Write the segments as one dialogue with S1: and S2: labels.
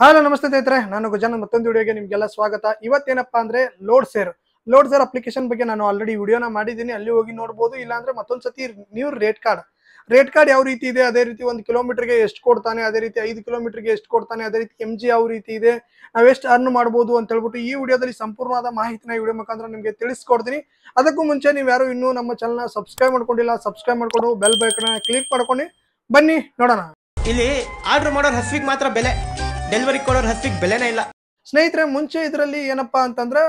S1: hello ನಮಸ್ತೆ ಸ್ನೇಹಿತರೆ ನಾನು ಗಜಾನ ಮತ್ತೊಂದು ವಿಡಿಯೋಗೆ ನಿಮಗೆಲ್ಲ ಸ್ವಾಗತ ಇವತ್ತೇನಪ್ಪ ಅಂದ್ರೆ load share load share application ಬಗ್ಗೆ ನಾನು ಆಲ್ರೆಡಿ ವಿಡಿಯೋನ ಮಾಡಿದ್ದೀನಿ ಅಲ್ಲಿ ಹೋಗಿ ನೋಡ್ಬೋದು ಇಲ್ಲಾಂದ್ರೆ ಮತ್ತೊಂದು ಸತಿ new rate card rate card ಯಾವ ರೀತಿ ಇದೆ ಅದೇ ರೀತಿ ಒಂದು ಕಿಲೋಮೀಟರ್ಗೆ ಎಷ್ಟು ಕೊಡ್ತಾನೆ ಅದೇ ರೀತಿ ಐದು ಕಿಲೋಮೀಟರ್ಗೆ ಎಷ್ಟು ಕೊಡ್ತಾನೆ ಅದೇ ರೀತಿ ಎಮ್ ಜಿ ಯಾವ ರೀತಿ ಇದೆ ನಾವು ಎಷ್ಟು ಅರ್ನ್ ಮಾಡಬಹುದು ಅಂತ ಹೇಳ್ಬಿಟ್ಟು ಈ ವಿಡಿಯೋದಲ್ಲಿ ಸಂಪೂರ್ಣವಾದ ಮಾಹಿತಿನ ವಿಡಿಯೋ ಮುಖಾಂತರ ನಿಮಗೆ ತಿಳಿಸ್ಕೊಡ್ತೀನಿ ಅದಕ್ಕೂ ಮುಂಚೆ ನೀವು ಯಾರು ಇನ್ನೂ ನಮ್ಮ ಚಾನಲ್ನ ಸಬ್ಸ್ಕ್ರೈಬ್ ಮಾಡ್ಕೊಂಡಿಲ್ಲ ಸಬ್ಸ್ಕ್ರೈಬ್ ಮಾಡ್ಕೊಂಡು ಬೆಲ್ ಬೈಕ್ನ ಕ್ಲಿಕ್ ಮಾಡ್ಕೊಂಡು ಬನ್ನಿ ನೋಡೋಣ ಇಲ್ಲಿ ಆರ್ಡರ್ ಮಾಡೋ ಹಸಿವಿಗೆ ಮಾತ್ರ ಬೆಲೆ ಡೆಲಿವರಿ ಕೊಡೋರ್ ಹತ್ತಿ ಬೆಲೆನೇ ಇಲ್ಲ ಸ್ನೇಹಿತರೆ ಮುಂಚೆ ಇದರಲ್ಲಿ ಏನಪ್ಪಾ ಅಂತಂದ್ರೆ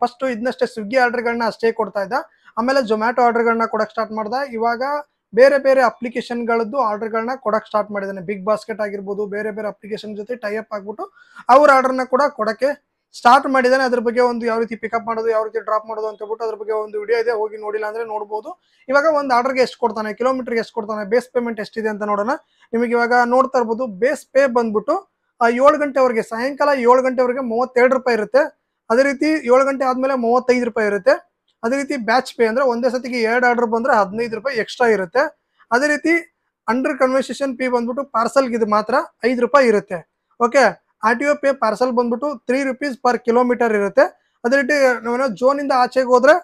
S1: ಫಸ್ಟ್ ಇದನ್ನಷ್ಟೇ ಸ್ವಿಗ್ಗಿ ಆರ್ಡರ್ಗಳನ್ನ ಅಷ್ಟೇ ಕೊಡ್ತಾ ಇದ್ದ ಆಮೇಲೆ ಜೊಮ್ಯಾಟೊ ಆರ್ಡರ್ಗಳನ್ನ ಕೊಡಕ್ ಸ್ಟಾರ್ಟ್ ಮಾಡ್ದ ಇವಾಗ ಬೇರೆ ಬೇರೆ ಅಪ್ಲಿಕೇಶನ್ಗಳದ್ದು ಆರ್ಡರ್ಗಳನ್ನ ಕೊಡಕ್ಕೆ ಸ್ಟಾರ್ಟ್ ಮಾಡಿದ್ದಾನೆ ಬಿಗ್ ಬಾಸ್ಕೆಟ್ ಆಗಿರ್ಬೋದು ಬೇರೆ ಬೇರೆ ಅಪ್ಲಿಕೇಶನ್ ಜೊತೆ ಟೈ ಅಪ್ ಆಗ್ಬಿಟ್ಟು ಅವ್ರ ಆರ್ಡರ್ನ ಕೂಡ ಕೊಡಕ್ಕೆ ಸ್ಟಾರ್ಟ್ ಮಾಡಿದಾನೆ ಅದ್ರ ಬಗ್ಗೆ ಒಂದು ಯಾವ ರೀತಿ ಪಿಕಪ್ ಮಾಡೋದು ಯಾವ ರೀತಿ ಡ್ರಾಪ್ ಮಾಡೋದು ಅಂತ ಹೇಳ್ಬಿಟ್ಟು ಅದ್ರ ಬಗ್ಗೆ ಒಂದು ವಿಡಿಯೋ ಇದೆ ಹೋಗಿ ನೋಡಿಲ್ಲ ಅಂದ್ರೆ ನೋಡ್ಬೋದು ಇವಾಗ ಒಂದು ಆರ್ಡರ್ಗೆ ಎಷ್ಟು ಕೊಡ್ತಾನೆ ಕಿಲೋಮೀಟರ್ಗೆ ಎಷ್ಟು ಕೊಡ್ತಾನೆ ಬೇಸ್ ಪೇಮೆಂಟ್ ಎಷ್ಟಿದೆ ಅಂತ ನೋಡೋಣ ನಿಮಗೆ ಇವಾಗ ನೋಡ್ತಾ ಇರ್ಬೋದು ಬೇಸ್ ಪೇ ಬಂದ್ಬಿಟ್ಟು ಆ ಏಳು ಗಂಟೆವರೆಗೆ ಸಾಯಂಕಾಲ ಏಳು ಗಂಟೆವರೆಗೆ ಮೂವತ್ತೆರಡು ರೂಪಾಯಿ ಇರುತ್ತೆ ಅದೇ ರೀತಿ ಏಳು ಗಂಟೆ ಆದಮೇಲೆ ಮೂವತ್ತೈದು ರೂಪಾಯಿ ಇರುತ್ತೆ ಅದೇ ರೀತಿ ಬ್ಯಾಚ್ ಪೇ ಅಂದರೆ ಒಂದೇ ಸತಿಗೆ ಎರಡು ಆರ್ಡರ್ ಬಂದರೆ ಹದಿನೈದು ರೂಪಾಯಿ ಎಕ್ಸ್ಟ್ರಾ ಇರುತ್ತೆ ಅದೇ ರೀತಿ ಅಂಡರ್ ಕನ್ವರ್ಸೇಷನ್ ಪೇ ಬಂದ್ಬಿಟ್ಟು ಪಾರ್ಸಲ್ಗಿದು ಇದು ಮಾತ್ರ ಐದು ರೂಪಾಯಿ ಇರುತ್ತೆ okay R T pay parcel ಬಂದ್ಬಿಟ್ಟು ತ್ರೀ ರುಪೀಸ್ ಪರ್ ಕಿಲೋಮೀಟರ್ ಇರುತ್ತೆ ಅದೇ ರೀತಿ ನಾವೇನೋ ಜೋನಿಂದ ಆಚೆಗೆ ಹೋದ್ರೆ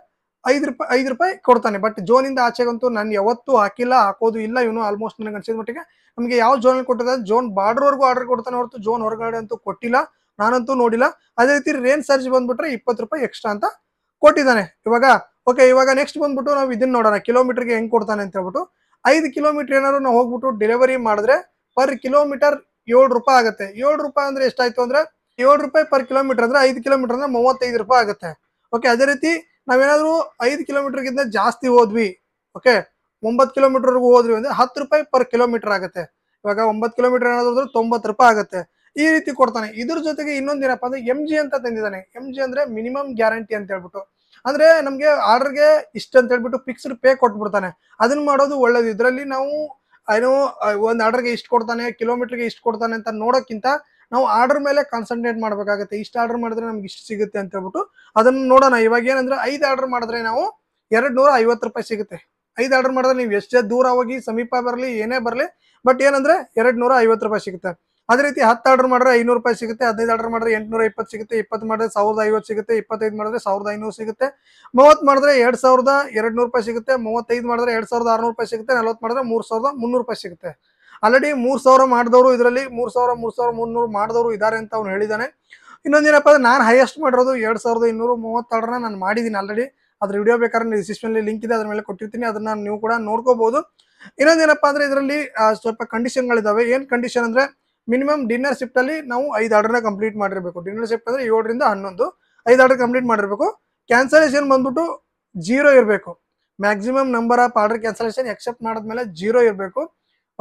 S1: ಐದು ರೂಪಾಯಿ ಐದು ರೂಪಾಯಿ ಕೊಡ್ತಾನೆ ಬಟ್ ಜೋನಿಂದ ಆಚೆಗಂತೂ ನಾನು ಯಾವತ್ತೂ ಹಾಕಿಲ್ಲ ಹಾಕೋದು ಇಲ್ಲ ಇವನು ಆಲ್ಮೋಸ್ಟ್ ನನಗೆ ಅನ್ಸಿದ ಮಟ್ಟಿಗೆ ನಮಗೆ ಯಾವ ಜೋನಲ್ಲಿ ಕೊಟ್ಟಿದೆ ಜೋನ್ ಬಾರ್ಡರ್ವರೆಗೂ ಆರ್ಡರ್ ಕೊಡ್ತಾನೆ ಹೊರತು ಜೋನ್ ಹೊರಗಡೆ ಅಂತೂ ಕೊಟ್ಟಿಲ್ಲ ನಾನಂತೂ ನೋಡಿಲ್ಲ ಅದೇ ರೀತಿ ರೇನ್ ಸರ್ಜ್ ಬಂದ್ಬಿಟ್ರೆ ಇಪ್ಪತ್ತು ರೂಪಾಯಿ ಎಕ್ಸ್ಟ್ರಾ ಅಂತ ಕೊಟ್ಟಿದ್ದಾನೆ ಇವಾಗ ಓಕೆ ಇವಾಗ ನೆಕ್ಸ್ಟ್ ಬಂದ್ಬಿಟ್ಟು ನಾವು ಇದನ್ನ ನೋಡೋಣ ಕಿಲೋಮೀಟರ್ಗೆ ಹೆಂಗೆ ಕೊಡ್ತಾನೆ ಅಂತ ಹೇಳ್ಬಿಟ್ಟು ಐದು ಕಿಲೋಮೀಟರ್ ಏನಾದ್ರು ನಾವು ಹೋಗ್ಬಿಟ್ಟು ಡೆಲಿವರಿ ಮಾಡಿದ್ರೆ ಪರ್ ಕಿಲೋಮೀಟರ್ ಏಳು ರೂಪಾಯಿ ಆಗುತ್ತೆ ಏಳು ರೂಪಾಯಿ ಅಂದ್ರೆ ಎಷ್ಟಾಯ್ತು ಅಂದ್ರೆ ಏಳು ರೂಪಾಯಿ ಪರ್ ಕಿಲೋಮೀಟರ್ ಅಂದ್ರೆ ಐದು ಕಿಲೋಮೀಟರ್ ಅಂದ್ರೆ ಮೂವತ್ತೈದು ರೂಪಾಯಿ ಆಗುತ್ತೆ ಓಕೆ ಅದೇ ರೀತಿ ನಾವೇನಾದ್ರೂ ಐದು ಕಿಲೋಮೀಟರ್ಗಿಂತ ಜಾಸ್ತಿ ಹೋದ್ವಿ ಓಕೆ ಒಂಬತ್ತು ಕಿಲೋಮೀಟರ್ಗೂ ಹೋದ್ವಿ ಅಂದ್ರೆ ಹತ್ತು ರೂಪಾಯಿ ಪರ್ ಕಿಲೋಮೀಟರ್ ಆಗುತ್ತೆ ಇವಾಗ ಒಂಬತ್ತು ಕಿಲೋಮೀಟರ್ ಏನಾದ್ರು ತೊಂಬತ್ತು ರೂಪಾಯಿ ಆಗುತ್ತೆ ಈ ರೀತಿ ಕೊಡ್ತಾನೆ ಇದ್ರ ಜೊತೆಗೆ ಇನ್ನೊಂದೇನಪ್ಪ ಅಂದ್ರೆ ಎಂ ಜಿ ಅಂತ ತಂದಿದ್ದಾನೆ ಎಂ ಜಿ ಅಂದ್ರೆ ಮಿನಿಮಮ್ ಗ್ಯಾರಂಟಿ ಅಂತ ಹೇಳ್ಬಿಟ್ಟು ಅಂದ್ರೆ ನಮಗೆ ಆರ್ಡರ್ಗೆ ಇಷ್ಟ ಅಂತ ಹೇಳ್ಬಿಟ್ಟು ಫಿಕ್ಸ್ಡ್ ಪೇ ಕೊಟ್ಬಿಡ್ತಾನೆ ಅದನ್ನ ಮಾಡೋದು ಒಳ್ಳೇದು ಇದರಲ್ಲಿ ನಾವು ಏನು ಒಂದು ಆರ್ಡರ್ಗೆ ಇಷ್ಟು ಕೊಡ್ತಾನೆ ಕಿಲೋಮೀಟರ್ಗೆ ಇಷ್ಟು ಕೊಡ್ತಾನೆ ಅಂತ ನೋಡೋಕ್ಕಿಂತ ನಾವು ಆರ್ಡರ್ ಮೇಲೆ ಕಾನ್ಸಂಟ್ರೇಟ್ ಮಾಡಬೇಕಾಗುತ್ತೆ ಇಷ್ಟು ಆರ್ಡರ್ ಮಾಡಿದ್ರೆ ನಮ್ಗೆ ಇಷ್ಟು ಸಿಗುತ್ತೆ ಅಂತ ಹೇಳ್ಬಿಟ್ಟು ಅದನ್ನು ನೋಡೋಣ ಇವಾಗ ಏನಂದ್ರೆ ಐದು ಆರ್ಡರ್ ಮಾಡಿದ್ರೆ ನಾವು ಎರಡು ನೂರ ಐವತ್ತು ರೂಪಾಯಿ ಸಿಗುತ್ತೆ ಐದು ಆರ್ಡರ್ ಮಾಡಿದ್ರೆ ನೀವು ಎಷ್ಟೇ ದೂರ ಹೋಗಿ ಸಮೀಪ ಬರಲಿ ಏನೇ ಬರಲಿ ಬಟ್ ಏನಂದ್ರೆ ಎರಡು ನೂರ ಐವತ್ತು ರೂಪಾಯಿ ಸಿಗುತ್ತೆ ಅದೇ ರೀತಿ ಹತ್ತು ಆರ್ಡರ್ ಮಾಡಿದ್ರೆ ಐನೂರು ರೂಪಾಯಿ ಸಿಗುತ್ತೆ ಹದಿನೈದು ಆರ್ಡರ್ ಮಾಡಿದ್ರೆ ಎಂಟುನೂರ ಇಪ್ಪತ್ತು ಸಿಗುತ್ತೆ ಇಪ್ಪತ್ತು ಮಾಡಿದ್ರೆ ಸಾವಿರದ ಐವತ್ತು ಸಿಗುತ್ತೆ ಇಪ್ಪತ್ತೈದು ಮಾಡಿದ್ರೆ ಸಾವಿರದ ಐನೂರು ಸಿಗುತ್ತೆ ಮೂವತ್ತು ಮಾಡಿದ್ರೆ ಎರಡು ಸಾವಿರದ ಎರಡು ನೂರು ರೂಪಾಯಿ ಸಿಗುತ್ತೆ ಮೂವತ್ತೈದು ಮಾಡಿದ್ರೆ ಎರಡು ಸಾವಿರದ ಆರುನೂರು ರೂಪಾಯಿ ಸಿಗುತ್ತೆ ನಲ್ವತ್ತು ಮಾಡಿದ್ರೆ ಮೂರು ಸಾವಿರದ ಮುನ್ನೂರು ರೂಪಾಯಿ ಸಿಗುತ್ತೆ ಆಲ್ರೆಡಿ ಮೂರ್ ಸಾವಿರ ಮಾಡಿದವರು ಇದರಲ್ಲಿ ಮೂರ್ ಸಾವಿರ ಮೂರ್ ಸಾವಿರ ಮುನ್ನೂರು ಮಾಡಿದವರು ಇದಾರೆ ಅಂತ ಅವ್ನು ಹೇಳಿದ್ದಾನೆ ಇನ್ನೊಂದೇನಪ್ಪ ಅಂದ್ರೆ ನಾನು ಹೈಯೆಸ್ಟ್ ಮಾಡಿರೋದು ಎರಡ್ ಸಾವಿರದ ಇನ್ನೂರು ಮೂವತ್ತಾರನ ನಾನು ಮಾಡಿದ್ದೀನಿ ಆಲ್ರೆಡಿ ಅದ್ರ ವಿಡಿಯೋ ಬೇಕಾದ್ರೆ ಡಿಸ್ಕ್ರಿಪ್ಷನ್ಲಿ ಲಿಂಕ್ ಇದೆ ಅದ್ರ ಮೇಲೆ ಕೊಟ್ಟಿರ್ತೀನಿ ಅದನ್ನ ನೀವು ಕೂಡ ನೋಡ್ಕೋಬಹುದು ಇನ್ನೊಂದೇನಪ್ಪ ಅಂದ್ರೆ ಇದರಲ್ಲಿ ಸ್ವಲ್ಪ ಗಳಿದಾವೆ ಏನು ಕಂಡೀಷನ್ ಅಂದ್ರೆ ಮಿನಿಮಮ್ ಡಿನ್ನರ್ ಅಲ್ಲಿ ನಾವು ಐದು ಆರ್ಡರ್ನ ಕಂಪ್ಲೀಟ್ ಮಾಡಿರಬೇಕು ಡಿನ್ನರ್ ಶಿಫ್ಟ್ ಅಂದ್ರೆ ಏಳರಿಂದ ಹನ್ನೊಂದು ಐದು ಆರ್ಡರ್ ಕಂಪ್ಲೀಟ್ ಮಾಡಿರಬೇಕು ಕ್ಯಾನ್ಸಲೇಷನ್ ಬಂದ್ಬಿಟ್ಟು ಜೀರೋ ಇರಬೇಕು maximum number of order cancellation accept ಮಾಡಿದ್ಮೇಲೆ ಜೀರೋ ಇರಬೇಕು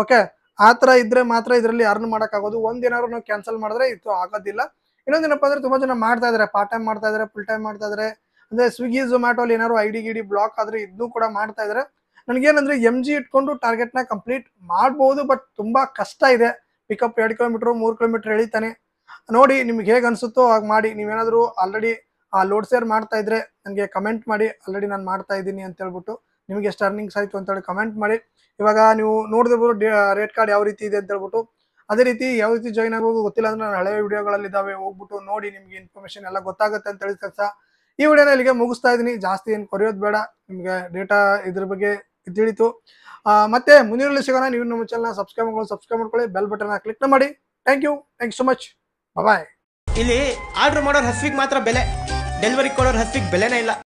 S1: ಓಕೆ ಆ ಥರ ಇದ್ರೆ ಮಾತ್ರ ಇದರಲ್ಲಿ ಯಾರನ್ನು ಮಾಡೋಕ್ಕಾಗೋದು ಒಂದೇನಾದ್ರು ನಾವು ಕ್ಯಾನ್ಸಲ್ ಮಾಡಿದ್ರೆ ಇದು ಆಗೋದಿಲ್ಲ ಇನ್ನೊಂದೇನಪ್ಪ ಅಂದರೆ ತುಂಬ ಜನ ಮಾಡ್ತಾ ಇದ್ದಾರೆ ಪಾರ್ಟ್ ಟೈಮ್ ಮಾಡ್ತಾ ಇದ್ದಾರೆ ಫುಲ್ ಟೈಮ್ ಮಾಡ್ತಾ ಇದ್ದಾರೆ ಅಂದರೆ ಸ್ವಿಗ್ಗಿ ಅಲ್ಲಿ ಏನಾದ್ರು ಐಡಿ ಗಿಡಿ ಬ್ಲಾಕ್ ಆದರೆ ಇದನ್ನು ಕೂಡ ಮಾಡ್ತಾ ಇದ್ದಾರೆ ನನಗೇನಂದ್ರೆ ಎಮ್ ಜಿ ಇಟ್ಕೊಂಡು ಟಾರ್ಗೆಟ್ನ ಕಂಪ್ಲೀಟ್ ಮಾಡ್ಬೋದು ಬಟ್ ತುಂಬಾ ಕಷ್ಟ ಇದೆ ಪಿಕಪ್ ಎರಡು ಕಿಲೋಮೀಟರ್ ಮೂರು ಕಿಲೋಮೀಟರ್ ಎಳಿತಾನೆ ನೋಡಿ ನಿಮ್ಗೆ ಹೇಗೆ ಅನಿಸುತ್ತೋ ಹಾಗೆ ಮಾಡಿ ನೀವೇನಾದರೂ ಆಲ್ರೆಡಿ ಆ ಲೋಡ್ ಸೇರ್ ಮಾಡ್ತಾ ಇದ್ರೆ ನನಗೆ ಕಮೆಂಟ್ ಮಾಡಿ ಆಲ್ರೆಡಿ ನಾನು ಮಾಡ್ತಾ ಇದ್ದೀನಿ ಅಂತ ಹೇಳ್ಬಿಟ್ಟು ನಿಮಗೆ ಎಷ್ಟು ಅರ್ನಿಂಗ್ಸ್ ಆಯಿತು ಅಂತೇಳಿ ಕಮೆಂಟ್ ಮಾಡಿ ಇವಾಗ ನೀವು ನೋಡಿದ್ರು ರೇಟ್ ಕಾರ್ಡ್ ಯಾವ ರೀತಿ ಇದೆ ಅಂತ ಹೇಳ್ಬಿಟ್ಟು ಅದೇ ರೀತಿ ಯಾವ ರೀತಿ ಜಾಯ್ನ್ ಆಗೋದು ಗೊತ್ತಿಲ್ಲ ಅಂದ್ರೆ ನಾನು ಹಳೆ ವಿಡಿಯೋಗಳಲ್ಲಿ ಇದ್ದಾವೆ ಹೋಗ್ಬಿಟ್ಟು ನೋಡಿ ನಿಮಗೆ ಇನ್ಫಾರ್ಮೇಷನ್ ಎಲ್ಲ ಗೊತ್ತಾಗುತ್ತೆ ಅಂತ ಹೇಳಿದ ಕೆಲಸ ಈ ವಿಡಿಯೋನ ಇಲ್ಲಿಗೆ ಮುಗಿಸ್ತಾ ಇದ್ದೀನಿ ಜಾಸ್ತಿ ಏನು ಕೊರಿಯೋದು ಬೇಡ ನಿಮಗೆ ಡೇಟಾ ಇದ್ರ ಬಗ್ಗೆ ತಿಳಿತು ಮತ್ತೆ ಮುಂದಿನಲ್ಲಿ ಸಿಗೋಣ ನೀವು ನಮ್ಮ ಚಾನಲ್ ಸಬ್ಸ್ಕ್ರೈಬ್ ಮಾಡ್ಕೊಳ್ಳಿ ಸಬ್ಸ್ಕ್ರೈಬ್ ಮಾಡ್ಕೊಳ್ಳಿ ಬೆಲ್ ಬಟನ್ ಕ್ಲಿಕ್ ಮಾಡಿ thank you thank you so much bye ಇಲ್ಲಿ ಆರ್ಡರ್ ಮಾಡೋರು ಹಸ್ವಿಗೆ ಮಾತ್ರ ಬೆಲೆ ಡೆಲಿವರಿ ಕೊಡೋರ್ ಹಸ್ವಿಗೆ ಬೆಲೆನೇ ಇಲ್ಲ